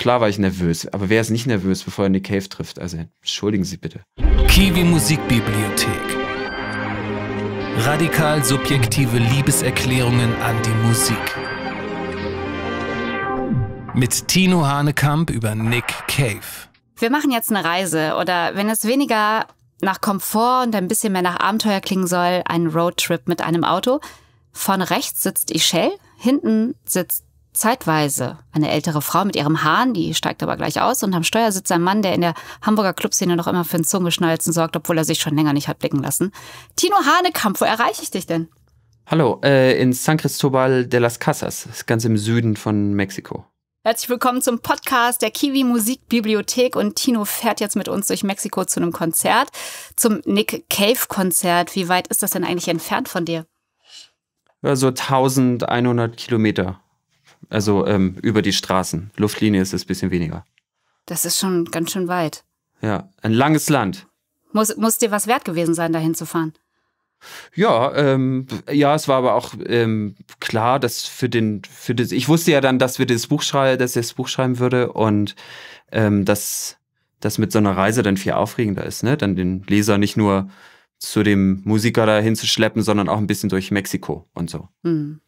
Klar war ich nervös, aber wer ist nicht nervös, bevor er Nick Cave trifft? Also entschuldigen Sie bitte. Kiwi Musikbibliothek. Radikal subjektive Liebeserklärungen an die Musik. Mit Tino Hanekamp über Nick Cave. Wir machen jetzt eine Reise oder wenn es weniger nach Komfort und ein bisschen mehr nach Abenteuer klingen soll, einen Roadtrip mit einem Auto. Von rechts sitzt Ischel, hinten sitzt zeitweise eine ältere Frau mit ihrem Hahn, die steigt aber gleich aus und am Steuer sitzt ein Mann, der in der Hamburger Clubszene noch immer für ein Zungenschnalzen sorgt, obwohl er sich schon länger nicht hat blicken lassen. Tino Hanekamp, wo erreiche ich dich denn? Hallo, äh, in San Cristobal de las Casas, ganz im Süden von Mexiko. Herzlich willkommen zum Podcast der Kiwi Musikbibliothek und Tino fährt jetzt mit uns durch Mexiko zu einem Konzert, zum Nick Cave Konzert. Wie weit ist das denn eigentlich entfernt von dir? Ja, so 1100 Kilometer also ähm, über die Straßen. Luftlinie ist es ein bisschen weniger. Das ist schon ganz schön weit. Ja, ein langes Land. Muss, muss dir was wert gewesen sein, dahin zu fahren? Ja, ähm, ja, es war aber auch ähm, klar, dass für den, für das, ich wusste ja dann, dass wir das Buch schreiben, dass er das Buch schreiben würde und ähm, dass das mit so einer Reise dann viel aufregender ist, ne? Dann den Leser nicht nur zu dem Musiker da hinzuschleppen, sondern auch ein bisschen durch Mexiko und so. Mhm.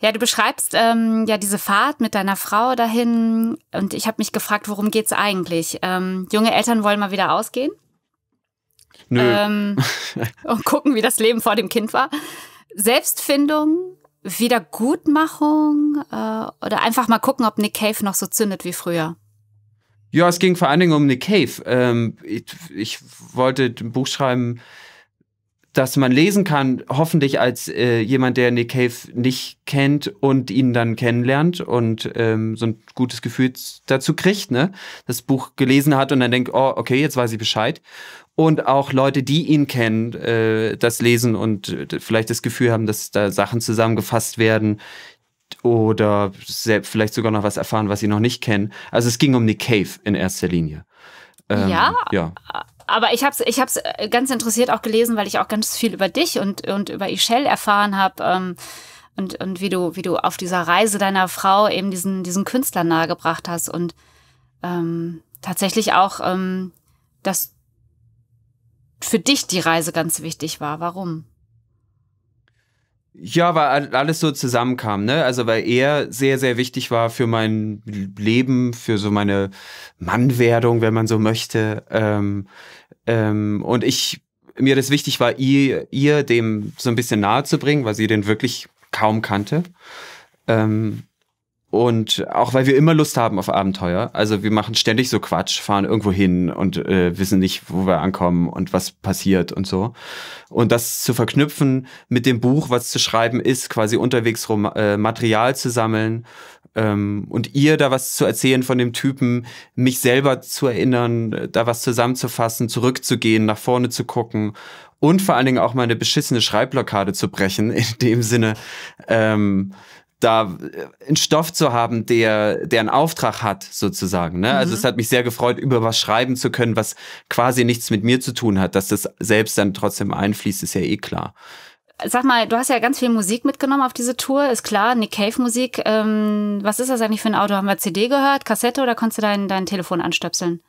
Ja, du beschreibst ähm, ja diese Fahrt mit deiner Frau dahin und ich habe mich gefragt, worum geht's eigentlich? Ähm, junge Eltern wollen mal wieder ausgehen Nö. ähm, und gucken, wie das Leben vor dem Kind war. Selbstfindung, Wiedergutmachung äh, oder einfach mal gucken, ob Nick Cave noch so zündet wie früher. Ja, es ging vor allen Dingen um Nick Cave. Ähm, ich, ich wollte ein Buch schreiben dass man lesen kann, hoffentlich als äh, jemand, der Nick Cave nicht kennt und ihn dann kennenlernt und ähm, so ein gutes Gefühl dazu kriegt, ne? Das Buch gelesen hat und dann denkt, oh, okay, jetzt weiß ich Bescheid. Und auch Leute, die ihn kennen, äh, das lesen und äh, vielleicht das Gefühl haben, dass da Sachen zusammengefasst werden, oder selbst vielleicht sogar noch was erfahren, was sie noch nicht kennen. Also es ging um Nick Cave in erster Linie. Ähm, ja, ja, aber ich habe es ich hab's äh, ganz interessiert auch gelesen, weil ich auch ganz viel über dich und, und über Ischel erfahren habe. Ähm, und, und wie du, wie du auf dieser Reise deiner Frau eben diesen, diesen Künstler nahegebracht hast und ähm, tatsächlich auch, ähm, dass für dich die Reise ganz wichtig war. Warum? Ja, weil alles so zusammenkam, ne? Also weil er sehr, sehr wichtig war für mein Leben, für so meine Mannwerdung, wenn man so möchte. Ähm, ähm, und ich, mir das wichtig war, ihr, ihr dem so ein bisschen nahe zu bringen, weil sie den wirklich kaum kannte. Ähm, und auch weil wir immer Lust haben auf Abenteuer. Also wir machen ständig so Quatsch, fahren irgendwo hin und äh, wissen nicht, wo wir ankommen und was passiert und so. Und das zu verknüpfen mit dem Buch, was zu schreiben ist, quasi unterwegs rum äh, Material zu sammeln ähm, und ihr da was zu erzählen von dem Typen, mich selber zu erinnern, da was zusammenzufassen, zurückzugehen, nach vorne zu gucken und vor allen Dingen auch mal eine beschissene Schreibblockade zu brechen, in dem Sinne. Ähm, da äh, einen Stoff zu haben, der, der einen Auftrag hat, sozusagen. Ne? Also mhm. Also es hat mich sehr gefreut, über was schreiben zu können, was quasi nichts mit mir zu tun hat. Dass das selbst dann trotzdem einfließt, ist ja eh klar. Sag mal, du hast ja ganz viel Musik mitgenommen auf diese Tour, ist klar, Nick Cave Musik. Ähm, was ist das eigentlich für ein Auto? Haben wir CD gehört, Kassette oder konntest du dein, dein Telefon anstöpseln?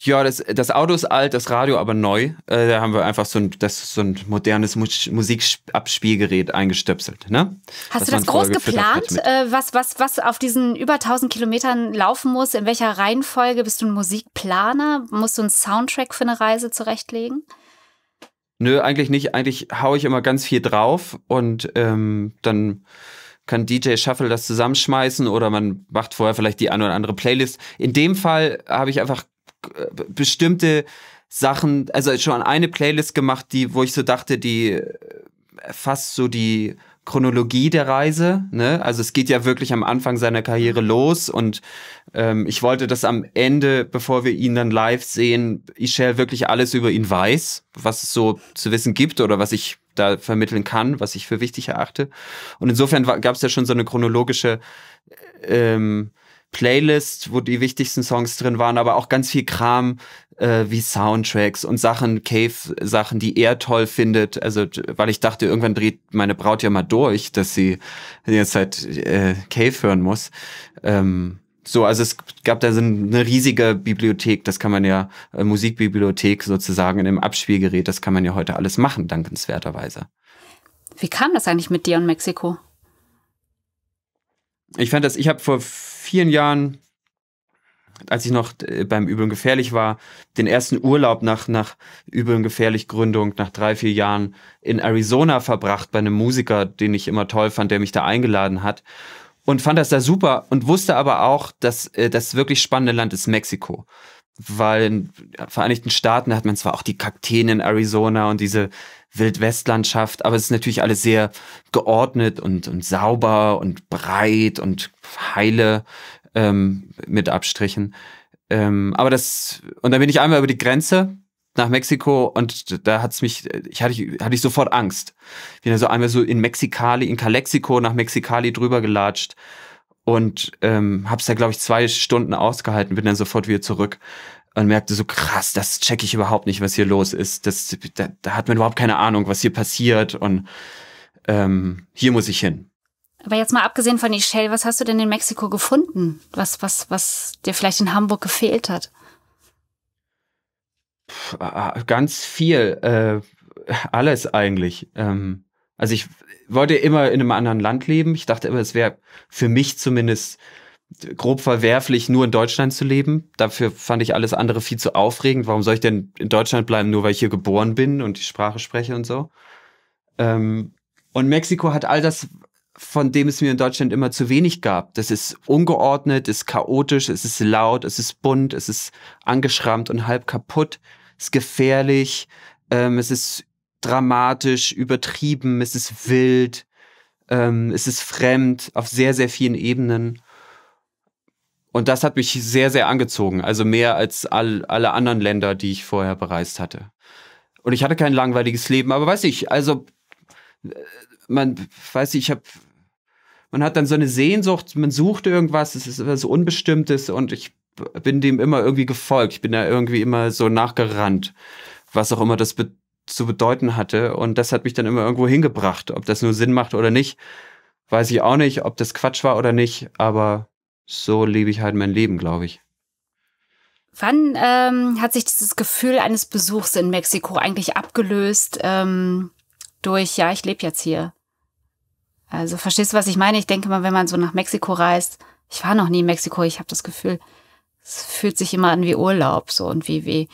Ja, das, das Auto ist alt, das Radio aber neu. Äh, da haben wir einfach so ein, das, so ein modernes Musikabspielgerät eingestöpselt. Ne? Hast das du das groß geplant, äh, was, was, was auf diesen über 1000 Kilometern laufen muss? In welcher Reihenfolge bist du ein Musikplaner? Musst du einen Soundtrack für eine Reise zurechtlegen? Nö, eigentlich nicht. Eigentlich haue ich immer ganz viel drauf und ähm, dann kann DJ Shuffle das zusammenschmeißen oder man macht vorher vielleicht die eine oder andere Playlist. In dem Fall habe ich einfach bestimmte Sachen, also schon eine Playlist gemacht, die, wo ich so dachte, die äh, fast so die Chronologie der Reise. Ne? Also es geht ja wirklich am Anfang seiner Karriere los und ähm, ich wollte, dass am Ende, bevor wir ihn dann live sehen, Ishel wirklich alles über ihn weiß, was es so zu wissen gibt oder was ich da vermitteln kann, was ich für wichtig erachte. Und insofern gab es ja schon so eine chronologische ähm, Playlist, wo die wichtigsten Songs drin waren, aber auch ganz viel Kram äh, wie Soundtracks und Sachen, Cave-Sachen, die er toll findet. Also, weil ich dachte, irgendwann dreht meine Braut ja mal durch, dass sie jetzt halt äh, Cave hören muss. Ähm, so, also es gab da so eine riesige Bibliothek, das kann man ja, äh, Musikbibliothek sozusagen in einem Abspielgerät, das kann man ja heute alles machen, dankenswerterweise. Wie kam das eigentlich mit dir und Mexiko? Ich fand das, ich habe vor vielen Jahren, als ich noch äh, beim Übeln gefährlich war, den ersten Urlaub nach, nach Übeln gefährlich Gründung nach drei, vier Jahren in Arizona verbracht bei einem Musiker, den ich immer toll fand, der mich da eingeladen hat. Und fand das da super und wusste aber auch, dass äh, das wirklich spannende Land ist Mexiko weil in den Vereinigten Staaten hat man zwar auch die Kakteen in Arizona und diese Wildwestlandschaft, aber es ist natürlich alles sehr geordnet und, und sauber und breit und heile ähm, mit Abstrichen. Ähm, aber das, und dann bin ich einmal über die Grenze nach Mexiko und da hat's mich, ich hatte, hatte ich sofort Angst. Bin dann so einmal so in Mexikali, in Calexico nach Mexikali drüber gelatscht und ähm, hab's da glaube ich zwei Stunden ausgehalten, bin dann sofort wieder zurück man merkte so krass, das checke ich überhaupt nicht, was hier los ist. Das, da, da hat man überhaupt keine Ahnung, was hier passiert und ähm, hier muss ich hin. Aber jetzt mal abgesehen von Michelle, was hast du denn in Mexiko gefunden? Was, was, was dir vielleicht in Hamburg gefehlt hat? Ah, ah, ganz viel, äh, alles eigentlich. Ähm, also ich wollte immer in einem anderen Land leben. Ich dachte immer, es wäre für mich zumindest grob verwerflich, nur in Deutschland zu leben. Dafür fand ich alles andere viel zu aufregend. Warum soll ich denn in Deutschland bleiben, nur weil ich hier geboren bin und die Sprache spreche und so? Ähm, und Mexiko hat all das, von dem es mir in Deutschland immer zu wenig gab. Das ist ungeordnet, ist chaotisch, es ist laut, es ist bunt, es ist angeschrammt und halb kaputt, es ist gefährlich, ähm, es ist dramatisch, übertrieben, es ist wild, ähm, es ist fremd auf sehr, sehr vielen Ebenen. Und das hat mich sehr, sehr angezogen. Also mehr als all, alle anderen Länder, die ich vorher bereist hatte. Und ich hatte kein langweiliges Leben, aber weiß ich, also äh, man weiß ich, ich habe man hat dann so eine Sehnsucht, man sucht irgendwas, es ist etwas Unbestimmtes und ich bin dem immer irgendwie gefolgt. Ich bin da irgendwie immer so nachgerannt, was auch immer das be zu bedeuten hatte. Und das hat mich dann immer irgendwo hingebracht. Ob das nur Sinn macht oder nicht, weiß ich auch nicht. Ob das Quatsch war oder nicht, aber so lebe ich halt mein Leben, glaube ich. Wann ähm, hat sich dieses Gefühl eines Besuchs in Mexiko eigentlich abgelöst ähm, durch, ja, ich lebe jetzt hier? Also verstehst du, was ich meine? Ich denke mal, wenn man so nach Mexiko reist, ich war noch nie in Mexiko, ich habe das Gefühl, es fühlt sich immer an wie Urlaub, so und wie, wie,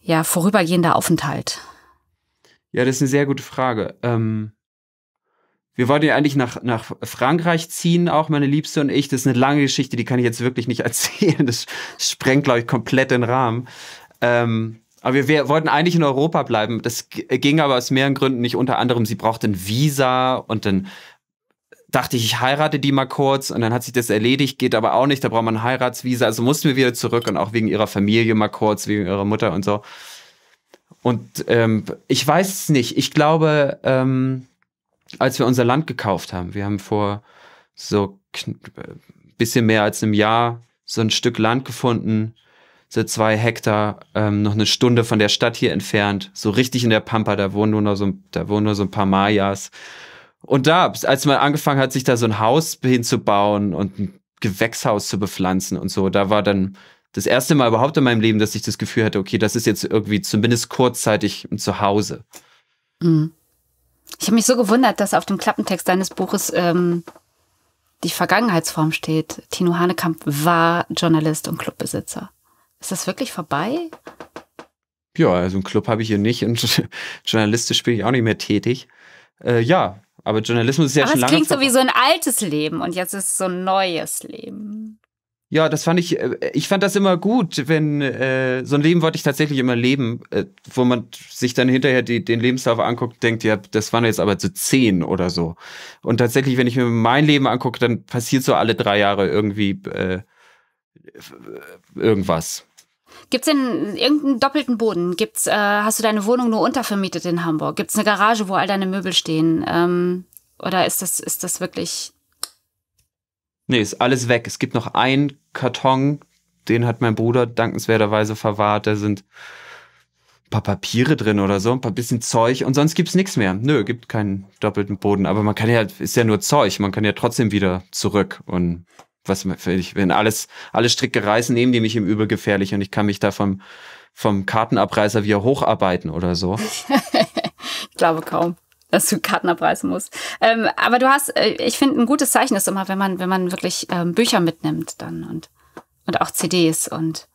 ja, vorübergehender Aufenthalt. Ja, das ist eine sehr gute Frage. Ähm, wir wollten ja eigentlich nach, nach Frankreich ziehen, auch meine Liebste und ich. Das ist eine lange Geschichte, die kann ich jetzt wirklich nicht erzählen. Das sprengt, glaube ich, komplett den Rahmen. Ähm, aber wir, wir, wollten eigentlich in Europa bleiben. Das ging aber aus mehreren Gründen nicht. Unter anderem, sie brauchte ein Visa und dann dachte ich, ich heirate die mal kurz und dann hat sich das erledigt, geht aber auch nicht, da braucht man ein Heiratsvisa. Also mussten wir wieder zurück und auch wegen ihrer Familie mal kurz, wegen ihrer Mutter und so. Und ähm, ich weiß es nicht. Ich glaube, ähm, als wir unser Land gekauft haben. Wir haben vor so ein äh, bisschen mehr als einem Jahr so ein Stück Land gefunden, so zwei Hektar, ähm, noch eine Stunde von der Stadt hier entfernt, so richtig in der Pampa, da wohnen nur noch so, da wohnen nur so ein paar Mayas. Und da, als man angefangen hat, sich da so ein Haus hinzubauen und ein Gewächshaus zu bepflanzen und so, da war dann das erste Mal überhaupt in meinem Leben, dass ich das Gefühl hatte, okay, das ist jetzt irgendwie zumindest kurzzeitig ein Zuhause. Mhm. Ich habe mich so gewundert, dass auf dem Klappentext deines Buches ähm, die Vergangenheitsform steht. Tino Hanekamp war Journalist und Clubbesitzer. Ist das wirklich vorbei? Ja, also einen Club habe ich hier nicht und journalistisch bin ich auch nicht mehr tätig. Äh, ja, aber Journalismus ist ja aber schon lange. Das klingt so wie so ein altes Leben und jetzt ist es so ein neues Leben. Ja, das fand ich, äh, ich fand das immer gut, wenn äh, so ein Leben wollte ich tatsächlich immer leben, äh, wo man sich dann hinterher die, den Lebenslauf anguckt, denkt, ja, das waren jetzt aber zu zehn oder so. Und tatsächlich, wenn ich mir mein Leben angucke, dann passiert so alle drei Jahre irgendwie äh, äh, irgendwas. Gibt's denn irgendeinen doppelten Boden? Gibt's, äh, hast du deine Wohnung nur untervermietet in Hamburg? Gibt's eine Garage, wo all deine Möbel stehen? Ähm, oder ist das, ist das wirklich Nee, ist alles weg. Es gibt noch einen Karton, den hat mein Bruder dankenswerterweise verwahrt. Da sind ein paar Papiere drin oder so, ein paar bisschen Zeug und sonst gibt's nichts mehr. Nö, gibt keinen doppelten Boden. Aber man kann ja, ist ja nur Zeug, man kann ja trotzdem wieder zurück und was ich, wenn alles, alle Stricke reißen, nehmen die mich im Übel gefährlich und ich kann mich da vom, vom Kartenabreißer wieder hocharbeiten oder so. ich glaube kaum dass du Karten abreißen musst. Ähm, aber du hast, äh, ich finde, ein gutes Zeichen ist immer, wenn man, wenn man wirklich ähm, Bücher mitnimmt dann und, und auch CDs und.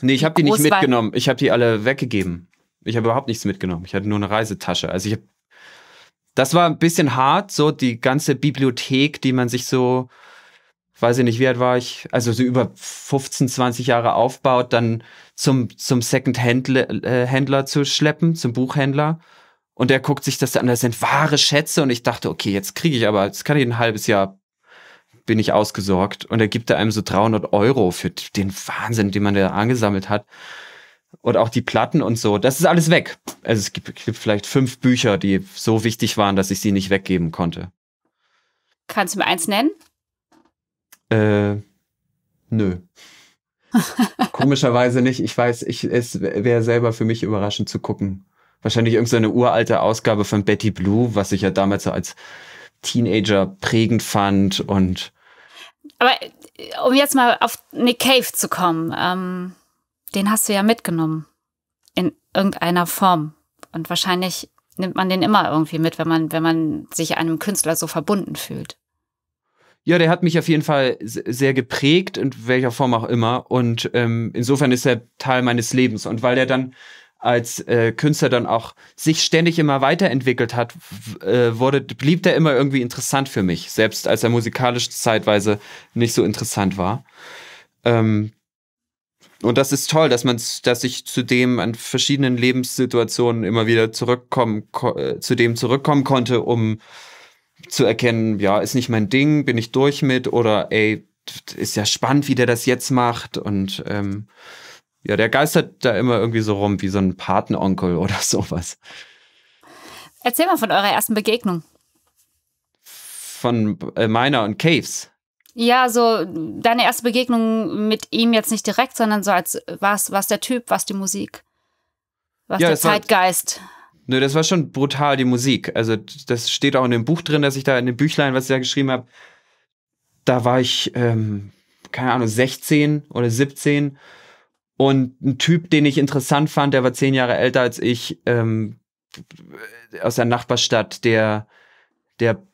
Nee, ich habe die nicht mitgenommen. Ich habe die alle weggegeben. Ich habe überhaupt nichts mitgenommen. Ich hatte nur eine Reisetasche. Also ich habe. Das war ein bisschen hart, so die ganze Bibliothek, die man sich so, weiß ich nicht, wie alt war ich, also so über 15, 20 Jahre aufbaut, dann zum, zum Second-Händler äh, zu schleppen, zum Buchhändler und der guckt sich das an, das sind wahre Schätze. Und ich dachte, okay, jetzt kriege ich aber, jetzt kann ich ein halbes Jahr, bin ich ausgesorgt. Und er gibt da einem so 300 Euro für den Wahnsinn, den man da angesammelt hat. Und auch die Platten und so, das ist alles weg. Also es gibt, gibt vielleicht fünf Bücher, die so wichtig waren, dass ich sie nicht weggeben konnte. Kannst du mir eins nennen? Äh, nö. Komischerweise nicht. Ich weiß, ich, es wäre selber für mich überraschend zu gucken wahrscheinlich irgendeine uralte Ausgabe von Betty Blue, was ich ja damals so als Teenager prägend fand und. Aber äh, um jetzt mal auf Nick Cave zu kommen, ähm, den hast du ja mitgenommen in irgendeiner Form und wahrscheinlich nimmt man den immer irgendwie mit, wenn man wenn man sich einem Künstler so verbunden fühlt. Ja, der hat mich auf jeden Fall sehr geprägt, in welcher Form auch immer. Und ähm, insofern ist er Teil meines Lebens. Und weil der dann als äh, Künstler dann auch sich ständig immer weiterentwickelt hat, äh, wurde, blieb der immer irgendwie interessant für mich, selbst als er musikalisch zeitweise nicht so interessant war. Ähm, und das ist toll, dass man, dass ich zu dem an verschiedenen Lebenssituationen immer wieder zurückkommen, äh, zu dem zurückkommen konnte, um zu erkennen, ja, ist nicht mein Ding, bin ich durch mit oder ey, ist ja spannend, wie der das jetzt macht und ähm, ja, der geistert da immer irgendwie so rum wie so ein Patenonkel oder sowas. Erzähl mal von eurer ersten Begegnung. Von äh, meiner und Caves. Ja, so deine erste Begegnung mit ihm jetzt nicht direkt, sondern so als was, was der Typ, was die Musik, was ja, der Zeitgeist. War, nö, das war schon brutal, die Musik. Also, das steht auch in dem Buch drin, dass ich da in dem Büchlein, was ich da geschrieben habe, da war ich, ähm, keine Ahnung, 16 oder 17 und ein Typ, den ich interessant fand, der war zehn Jahre älter als ich, ähm, aus der Nachbarstadt, der, der,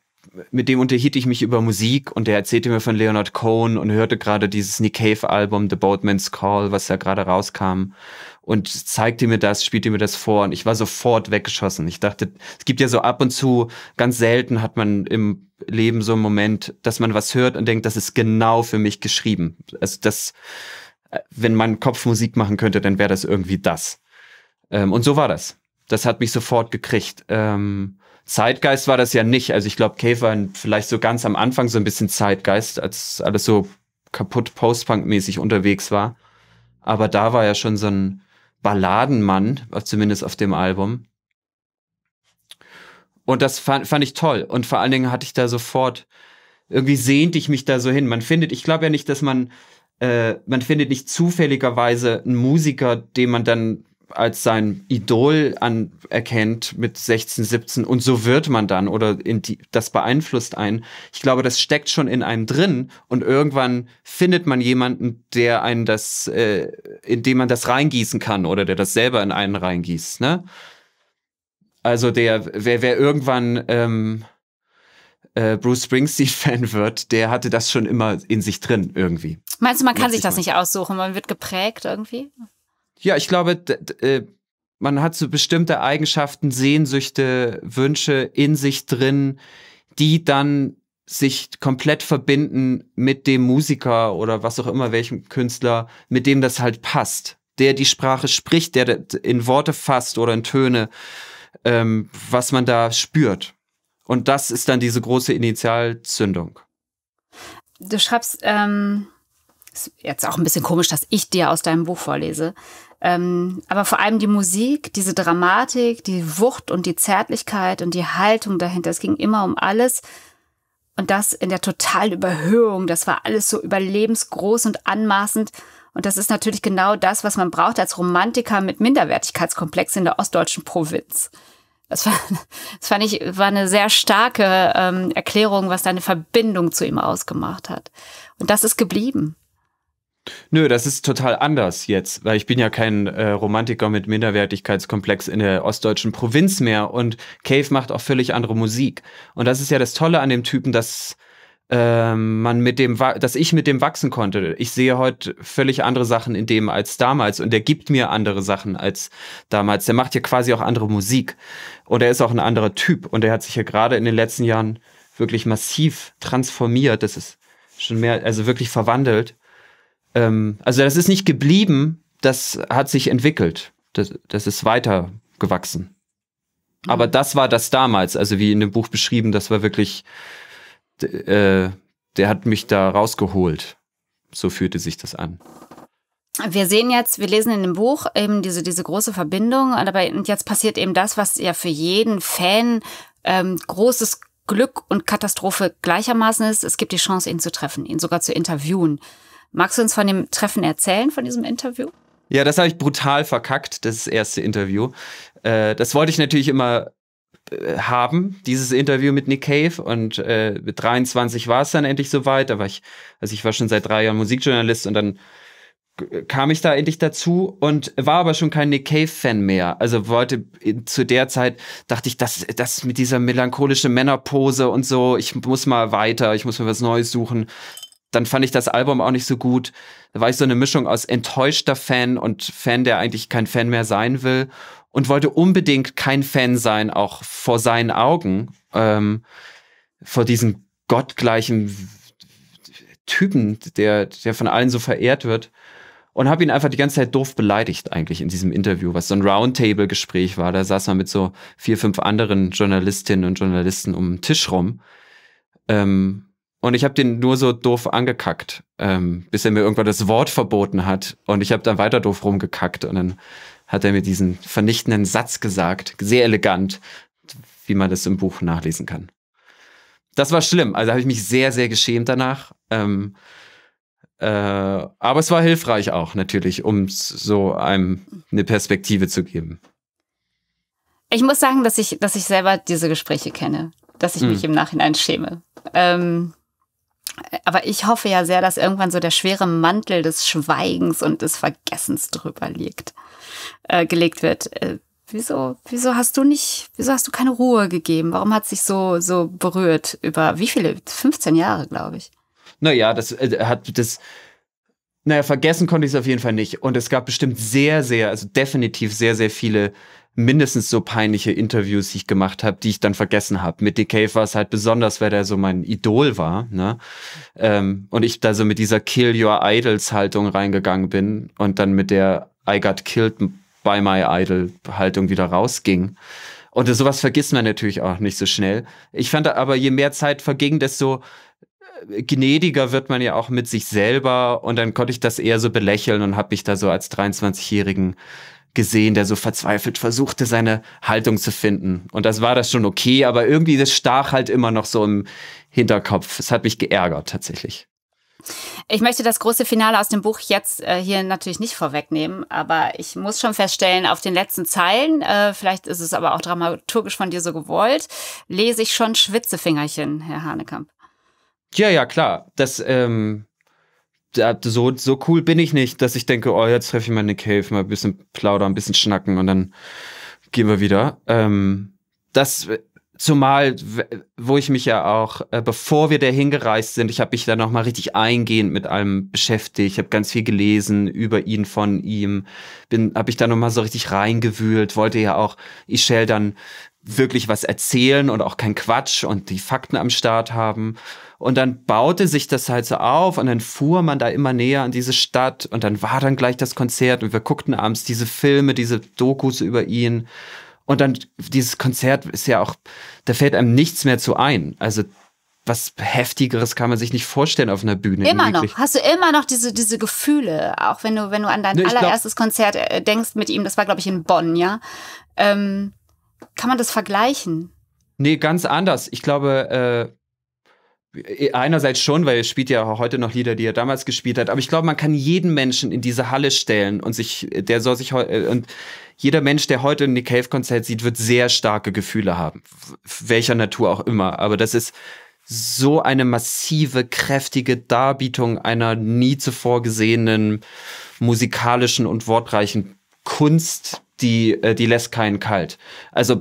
mit dem unterhielt ich mich über Musik und der erzählte mir von Leonard Cohen und hörte gerade dieses Nick Cave Album The Boatman's Call, was da gerade rauskam und zeigte mir das, spielte mir das vor und ich war sofort weggeschossen. Ich dachte, es gibt ja so ab und zu, ganz selten hat man im Leben so einen Moment, dass man was hört und denkt, das ist genau für mich geschrieben. Also das, äh, wenn man Kopfmusik machen könnte, dann wäre das irgendwie das. Ähm, und so war das. Das hat mich sofort gekriegt. Ähm, Zeitgeist war das ja nicht. Also ich glaube, Cave war vielleicht so ganz am Anfang so ein bisschen Zeitgeist, als alles so kaputt Post-Punk-mäßig unterwegs war. Aber da war ja schon so ein Balladenmann, zumindest auf dem Album. Und das fand, fand ich toll. Und vor allen Dingen hatte ich da sofort, irgendwie sehnte ich mich da so hin. Man findet, ich glaube ja nicht, dass man äh, man findet nicht zufälligerweise einen Musiker, den man dann als sein Idol anerkennt mit 16, 17 und so wird man dann oder die, das beeinflusst einen. Ich glaube, das steckt schon in einem drin und irgendwann findet man jemanden, der einen das, äh, in dem man das reingießen kann oder der das selber in einen reingießt. Ne? Also der, wer, wer irgendwann ähm, äh, Bruce Springsteen-Fan wird, der hatte das schon immer in sich drin irgendwie. Meinst du, man kann sich das mal. nicht aussuchen? Man wird geprägt irgendwie? Ja, ich glaube, äh, man hat so bestimmte Eigenschaften, Sehnsüchte, Wünsche in sich drin, die dann sich komplett verbinden mit dem Musiker oder was auch immer, welchem Künstler, mit dem das halt passt, der die Sprache spricht, der in Worte fasst oder in Töne, ähm, was man da spürt. Und das ist dann diese große Initialzündung. Du schreibst, ähm, ist jetzt auch ein bisschen komisch, dass ich dir aus deinem Buch vorlese, ähm, aber vor allem die Musik, diese Dramatik, die Wucht und die Zärtlichkeit und die Haltung dahinter, es ging immer um alles. Und das in der totalen Überhöhung, das war alles so überlebensgroß und anmaßend. Und das ist natürlich genau das, was man braucht als Romantiker mit Minderwertigkeitskomplex in der ostdeutschen Provinz. Das, war, das fand ich, war eine sehr starke ähm, Erklärung, was deine Verbindung zu ihm ausgemacht hat. Und das ist geblieben. Nö, das ist total anders jetzt, weil ich bin ja kein äh, Romantiker mit Minderwertigkeitskomplex in der ostdeutschen Provinz mehr und Cave macht auch völlig andere Musik. Und das ist ja das Tolle an dem Typen, dass ähm, man mit dem, dass ich mit dem wachsen konnte. Ich sehe heute völlig andere Sachen in dem als damals und er gibt mir andere Sachen als damals. Der macht hier quasi auch andere Musik und er ist auch ein anderer Typ und er hat sich ja gerade in den letzten Jahren wirklich massiv transformiert. Das ist schon mehr, also wirklich verwandelt. Ähm, also das ist nicht geblieben, das hat sich entwickelt. Das, das ist weiter gewachsen. Aber mhm. das war das damals, also wie in dem Buch beschrieben, das war wirklich äh, der hat mich da rausgeholt. So fühlte sich das an. Wir sehen jetzt, wir lesen in dem Buch eben diese, diese große Verbindung, und jetzt passiert eben das, was ja für jeden Fan ähm, großes Glück und Katastrophe gleichermaßen ist. Es gibt die Chance, ihn zu treffen, ihn sogar zu interviewen. Magst du uns von dem Treffen erzählen, von diesem Interview? Ja, das habe ich brutal verkackt, das erste Interview. Äh, das wollte ich natürlich immer haben, dieses Interview mit Nick Cave. Und äh, mit 23 war es dann endlich soweit. Da war ich, also ich war schon seit drei Jahren Musikjournalist und dann kam ich da endlich dazu und war aber schon kein Nick Cave-Fan mehr. Also wollte zu der Zeit, dachte ich, das, das mit dieser melancholischen Männerpose und so, ich muss mal weiter, ich muss mir was Neues suchen dann fand ich das Album auch nicht so gut. Da war ich so eine Mischung aus enttäuschter Fan und Fan, der eigentlich kein Fan mehr sein will und wollte unbedingt kein Fan sein, auch vor seinen Augen, ähm, vor diesem gottgleichen Typen, der, der von allen so verehrt wird. Und habe ihn einfach die ganze Zeit doof beleidigt eigentlich in diesem Interview, was so ein Roundtable-Gespräch war. Da saß man mit so vier, fünf anderen Journalistinnen und Journalisten um den Tisch rum. Ähm, und ich habe den nur so doof angekackt, ähm, bis er mir irgendwann das Wort verboten hat. Und ich habe dann weiter doof rumgekackt. Und dann hat er mir diesen vernichtenden Satz gesagt, sehr elegant, wie man das im Buch nachlesen kann. Das war schlimm. Also habe ich mich sehr, sehr geschämt danach. Ähm, äh, aber es war hilfreich auch natürlich, um so einem eine Perspektive zu geben. Ich muss sagen, dass ich, dass ich selber diese Gespräche kenne, dass ich mm. mich im Nachhinein schäme. Ähm, aber ich hoffe ja sehr, dass irgendwann so der schwere Mantel des Schweigens und des Vergessens drüber liegt, äh, gelegt wird. Äh, wieso, wieso hast du nicht, wieso hast du keine Ruhe gegeben? Warum hat sich so, so berührt über wie viele? 15 Jahre, glaube ich. Naja, das äh, hat das. Naja, vergessen konnte ich es auf jeden Fall nicht. Und es gab bestimmt sehr, sehr, also definitiv sehr, sehr viele mindestens so peinliche Interviews, die ich gemacht habe, die ich dann vergessen habe. Mit Decave war es halt besonders, weil der so mein Idol war. Ne? Ähm, und ich da so mit dieser Kill Your Idols-Haltung reingegangen bin und dann mit der I got killed by my idol-Haltung wieder rausging. Und sowas vergisst man natürlich auch nicht so schnell. Ich fand aber, je mehr Zeit verging, desto äh, gnädiger wird man ja auch mit sich selber und dann konnte ich das eher so belächeln und habe mich da so als 23-jährigen gesehen, der so verzweifelt versuchte, seine Haltung zu finden. Und das war das schon okay, aber irgendwie das stach halt immer noch so im Hinterkopf. Es hat mich geärgert tatsächlich. Ich möchte das große Finale aus dem Buch jetzt äh, hier natürlich nicht vorwegnehmen, aber ich muss schon feststellen, auf den letzten Zeilen, äh, vielleicht ist es aber auch dramaturgisch von dir so gewollt, lese ich schon Schwitzefingerchen, Herr Hanekamp. Ja, ja, klar. Das, ähm, so, so cool bin ich nicht, dass ich denke, oh, jetzt treffe ich mal Nick Cave, mal ein bisschen plaudern, ein bisschen schnacken und dann gehen wir wieder. Ähm, das Zumal, wo ich mich ja auch, äh, bevor wir da hingereist sind, ich habe mich da nochmal richtig eingehend mit allem beschäftigt, Ich habe ganz viel gelesen über ihn, von ihm, bin, habe ich da nochmal so richtig reingewühlt, wollte ja auch Ischel dann wirklich was erzählen und auch kein Quatsch und die Fakten am Start haben. Und dann baute sich das halt so auf und dann fuhr man da immer näher an diese Stadt und dann war dann gleich das Konzert und wir guckten abends diese Filme, diese Dokus über ihn. Und dann dieses Konzert ist ja auch, da fällt einem nichts mehr zu ein. Also was heftigeres kann man sich nicht vorstellen auf einer Bühne. Immer noch. Hast du immer noch diese, diese Gefühle, auch wenn du, wenn du an dein nee, allererstes glaub, Konzert äh, denkst mit ihm, das war, glaube ich, in Bonn, ja. Ähm, kann man das vergleichen? Nee, ganz anders. Ich glaube, äh Einerseits schon, weil er spielt ja heute noch Lieder, die er damals gespielt hat. Aber ich glaube, man kann jeden Menschen in diese Halle stellen und sich, der soll sich äh, und jeder Mensch, der heute ein Nick Cave Konzert sieht, wird sehr starke Gefühle haben, welcher Natur auch immer. Aber das ist so eine massive, kräftige Darbietung einer nie zuvor gesehenen musikalischen und wortreichen Kunst, die, äh, die lässt keinen kalt. Also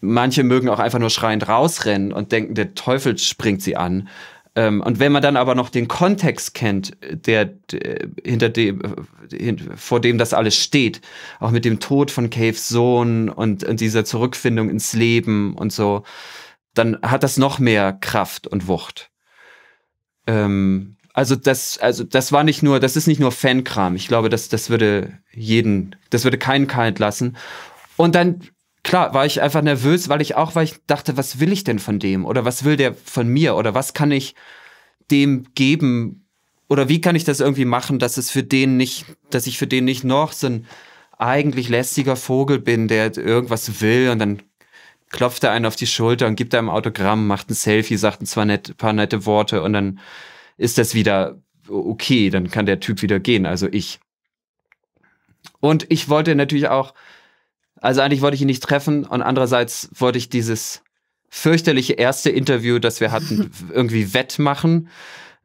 manche mögen auch einfach nur schreiend rausrennen und denken, der Teufel springt sie an. Ähm, und wenn man dann aber noch den Kontext kennt, äh, der, äh, hinter dem, äh, vor dem das alles steht, auch mit dem Tod von Caves Sohn und, und dieser Zurückfindung ins Leben und so, dann hat das noch mehr Kraft und Wucht. Ähm, also das, also das war nicht nur, das ist nicht nur Fankram. Ich glaube, das, das würde jeden, das würde keinen kalt lassen. Und dann, klar, war ich einfach nervös, weil ich auch, weil ich dachte, was will ich denn von dem? Oder was will der von mir? Oder was kann ich dem geben? Oder wie kann ich das irgendwie machen, dass es für den nicht, dass ich für den nicht noch so ein eigentlich lästiger Vogel bin, der irgendwas will und dann klopft er einen auf die Schulter und gibt einem Autogramm, macht ein Selfie, sagt ein paar nette Worte und dann ist das wieder okay, dann kann der Typ wieder gehen, also ich. Und ich wollte natürlich auch, also eigentlich wollte ich ihn nicht treffen und andererseits wollte ich dieses fürchterliche erste Interview, das wir hatten, irgendwie wettmachen.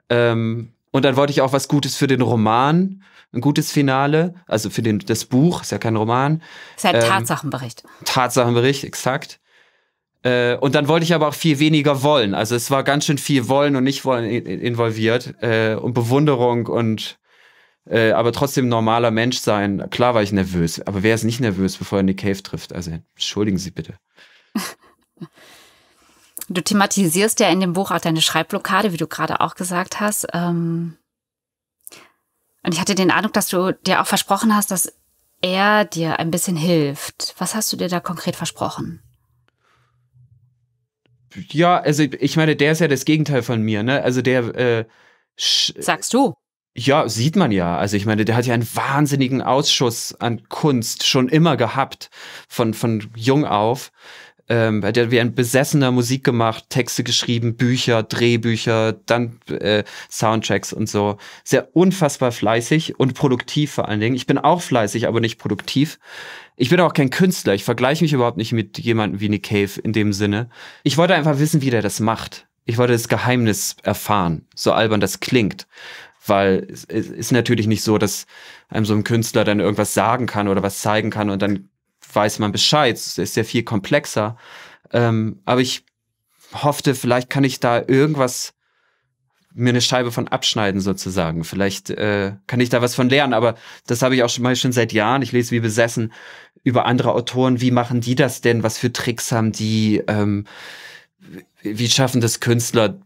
Ähm, und dann wollte ich auch was Gutes für den Roman, ein gutes Finale, also für den, das Buch, ist ja kein Roman. Ist ja ein ähm, Tatsachenbericht. Tatsachenbericht, exakt. Äh, und dann wollte ich aber auch viel weniger wollen. Also es war ganz schön viel wollen und nicht wollen involviert äh, und Bewunderung und äh, aber trotzdem normaler Mensch sein. Klar war ich nervös, aber wer ist nicht nervös, bevor er in die Cave trifft? Also entschuldigen Sie bitte. Du thematisierst ja in dem Buch auch deine Schreibblockade, wie du gerade auch gesagt hast. Ähm, und ich hatte den Eindruck, dass du dir auch versprochen hast, dass er dir ein bisschen hilft. Was hast du dir da konkret versprochen? Ja, also ich meine, der ist ja das Gegenteil von mir, ne? Also der. Äh, Sagst du? Ja, sieht man ja. Also ich meine, der hat ja einen wahnsinnigen Ausschuss an Kunst schon immer gehabt, von, von jung auf. Ähm, der hat wie ein besessener Musik gemacht, Texte geschrieben, Bücher, Drehbücher, dann äh, Soundtracks und so. Sehr unfassbar fleißig und produktiv vor allen Dingen. Ich bin auch fleißig, aber nicht produktiv. Ich bin auch kein Künstler. Ich vergleiche mich überhaupt nicht mit jemandem wie Nick Cave in dem Sinne. Ich wollte einfach wissen, wie der das macht. Ich wollte das Geheimnis erfahren, so albern das klingt weil es ist natürlich nicht so, dass einem so ein Künstler dann irgendwas sagen kann oder was zeigen kann und dann weiß man Bescheid. Es ist ja viel komplexer. Ähm, aber ich hoffte, vielleicht kann ich da irgendwas mir eine Scheibe von abschneiden sozusagen. Vielleicht äh, kann ich da was von lernen, aber das habe ich auch schon mal schon seit Jahren. Ich lese wie besessen über andere Autoren. Wie machen die das denn? Was für Tricks haben die? Ähm, wie schaffen das Künstler,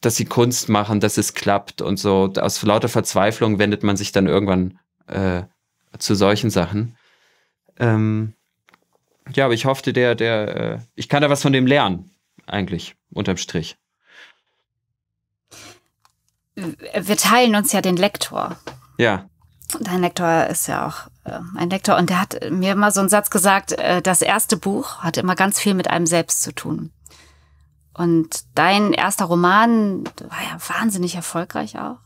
dass sie Kunst machen, dass es klappt und so? Aus lauter Verzweiflung wendet man sich dann irgendwann äh, zu solchen Sachen. Ähm, ja, aber ich hoffte, der, der, äh, ich kann da was von dem lernen, eigentlich, unterm Strich. Wir teilen uns ja den Lektor. Ja. Dein Lektor ist ja auch äh, ein Lektor und der hat mir immer so einen Satz gesagt, äh, das erste Buch hat immer ganz viel mit einem selbst zu tun. Und dein erster Roman war ja wahnsinnig erfolgreich auch.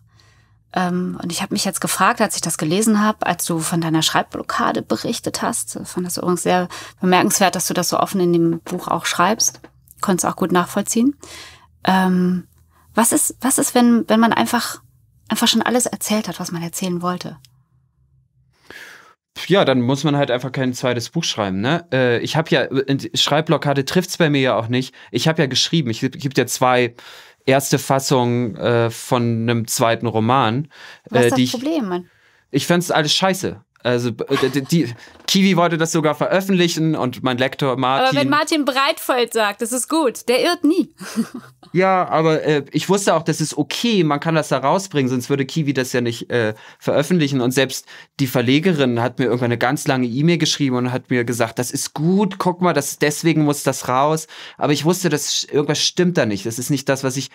Ähm, und ich habe mich jetzt gefragt, als ich das gelesen habe, als du von deiner Schreibblockade berichtet hast, ich äh, fand das übrigens sehr bemerkenswert, dass du das so offen in dem Buch auch schreibst, Konntest auch gut nachvollziehen. Ähm, was ist, was ist, wenn, wenn man einfach, einfach schon alles erzählt hat, was man erzählen wollte? ja, dann muss man halt einfach kein zweites Buch schreiben, ne? Äh, ich habe ja, äh, Schreibblockade trifft's bei mir ja auch nicht. Ich habe ja geschrieben, ich gibt ja zwei erste Fassung äh, von einem zweiten Roman. Was äh, ist das ich, Problem, Mann? Ich fand es alles scheiße. Also die, die, Kiwi wollte das sogar veröffentlichen und mein Lektor Martin. Aber wenn Martin Breitfeld sagt, das ist gut, der irrt nie. Ja, aber äh, ich wusste auch, das ist okay, man kann das da rausbringen, sonst würde Kiwi das ja nicht äh, veröffentlichen. Und selbst die Verlegerin hat mir irgendwann eine ganz lange E-Mail geschrieben und hat mir gesagt, das ist gut, guck mal, das, deswegen muss das raus. Aber ich wusste, dass irgendwas stimmt da nicht. Das ist nicht das, was ich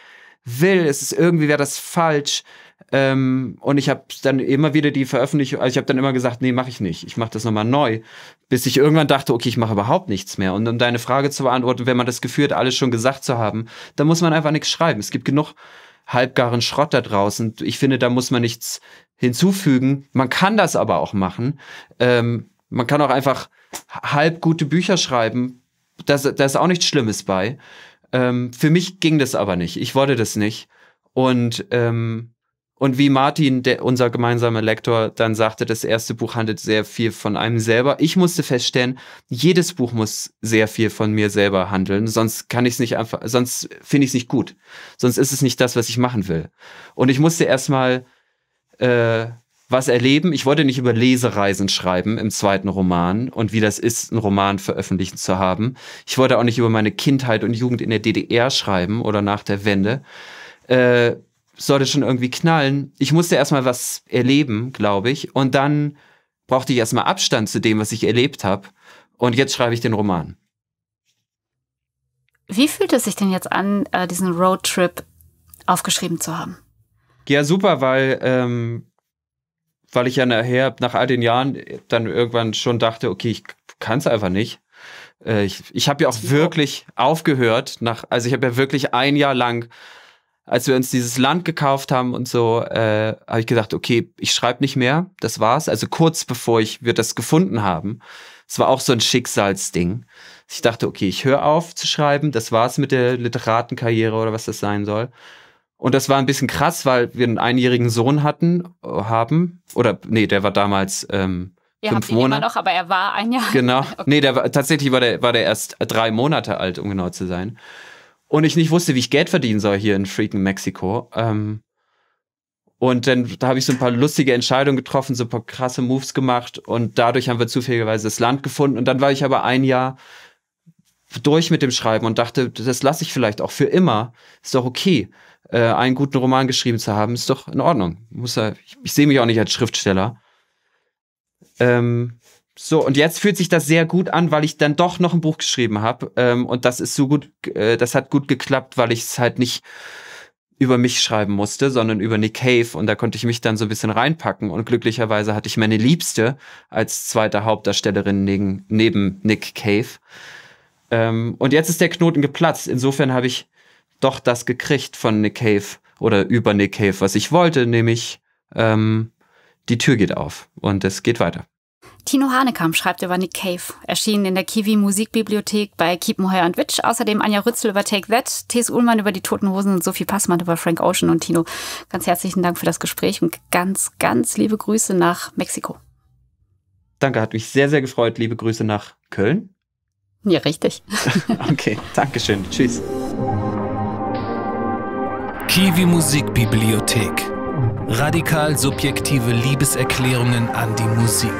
will. Es ist irgendwie wäre das falsch. Ähm, und ich habe dann immer wieder die Veröffentlichung, also ich habe dann immer gesagt, nee, mache ich nicht. Ich mache das nochmal neu. Bis ich irgendwann dachte, okay, ich mache überhaupt nichts mehr. Und um deine Frage zu beantworten, wenn man das Gefühl hat, alles schon gesagt zu haben, dann muss man einfach nichts schreiben. Es gibt genug halbgaren Schrott da draußen. Ich finde, da muss man nichts hinzufügen. Man kann das aber auch machen. Ähm, man kann auch einfach halb gute Bücher schreiben. Da ist auch nichts Schlimmes bei. Ähm, für mich ging das aber nicht. Ich wollte das nicht. Und ähm, und wie Martin, der, unser gemeinsamer Lektor, dann sagte, das erste Buch handelt sehr viel von einem selber. Ich musste feststellen, jedes Buch muss sehr viel von mir selber handeln, sonst kann ich es nicht einfach, sonst finde ich es nicht gut. Sonst ist es nicht das, was ich machen will. Und ich musste erstmal äh, was erleben. Ich wollte nicht über Lesereisen schreiben im zweiten Roman und wie das ist, einen Roman veröffentlicht zu haben. Ich wollte auch nicht über meine Kindheit und Jugend in der DDR schreiben oder nach der Wende. Äh, sollte schon irgendwie knallen. Ich musste erstmal was erleben, glaube ich. Und dann brauchte ich erstmal Abstand zu dem, was ich erlebt habe. Und jetzt schreibe ich den Roman. Wie fühlt es sich denn jetzt an, äh, diesen Roadtrip aufgeschrieben zu haben? Ja, super, weil, ähm, weil ich ja nachher, nach all den Jahren, dann irgendwann schon dachte, okay, ich kann es einfach nicht. Äh, ich ich habe ja auch wirklich aufgehört, nach, also ich habe ja wirklich ein Jahr lang als wir uns dieses Land gekauft haben und so, äh, habe ich gedacht, okay, ich schreibe nicht mehr, das war's. Also kurz bevor ich wir das gefunden haben, es war auch so ein Schicksalsding. Ich dachte, okay, ich höre auf zu schreiben, das war's mit der Literatenkarriere oder was das sein soll. Und das war ein bisschen krass, weil wir einen einjährigen Sohn hatten, äh, haben, oder nee, der war damals ähm, Ihr fünf habt ihn Monate. immer noch, aber er war ein Jahr. Genau. Okay. Nee, der war, tatsächlich war der, war der erst drei Monate alt, um genau zu sein und ich nicht wusste, wie ich Geld verdienen soll hier in freaking Mexiko. Ähm, und dann da habe ich so ein paar lustige Entscheidungen getroffen, so ein paar krasse Moves gemacht und dadurch haben wir zufälligerweise das Land gefunden. Und dann war ich aber ein Jahr durch mit dem Schreiben und dachte, das lasse ich vielleicht auch für immer. Ist doch okay, äh, einen guten Roman geschrieben zu haben, ist doch in Ordnung. Muss ja, ich, ich sehe mich auch nicht als Schriftsteller. Ähm, so, und jetzt fühlt sich das sehr gut an, weil ich dann doch noch ein Buch geschrieben habe. Ähm, und das ist so gut, äh, das hat gut geklappt, weil ich es halt nicht über mich schreiben musste, sondern über Nick Cave. Und da konnte ich mich dann so ein bisschen reinpacken. Und glücklicherweise hatte ich meine Liebste als zweite Hauptdarstellerin neben, neben Nick Cave. Ähm, und jetzt ist der Knoten geplatzt. Insofern habe ich doch das gekriegt von Nick Cave oder über Nick Cave, was ich wollte, nämlich ähm, die Tür geht auf und es geht weiter. Tino Hanekamp schreibt über Nick Cave, erschienen in der Kiwi Musikbibliothek bei Kiepenheuer und Witsch. Außerdem Anja Rützel über Take That, T.S. Ullmann über die Toten Hosen und Sophie Passmann über Frank Ocean und Tino. Ganz herzlichen Dank für das Gespräch und ganz, ganz liebe Grüße nach Mexiko. Danke, hat mich sehr, sehr gefreut. Liebe Grüße nach Köln. Ja, richtig. okay, Dankeschön. Tschüss. Kiwi Musikbibliothek. Radikal subjektive Liebeserklärungen an die Musik.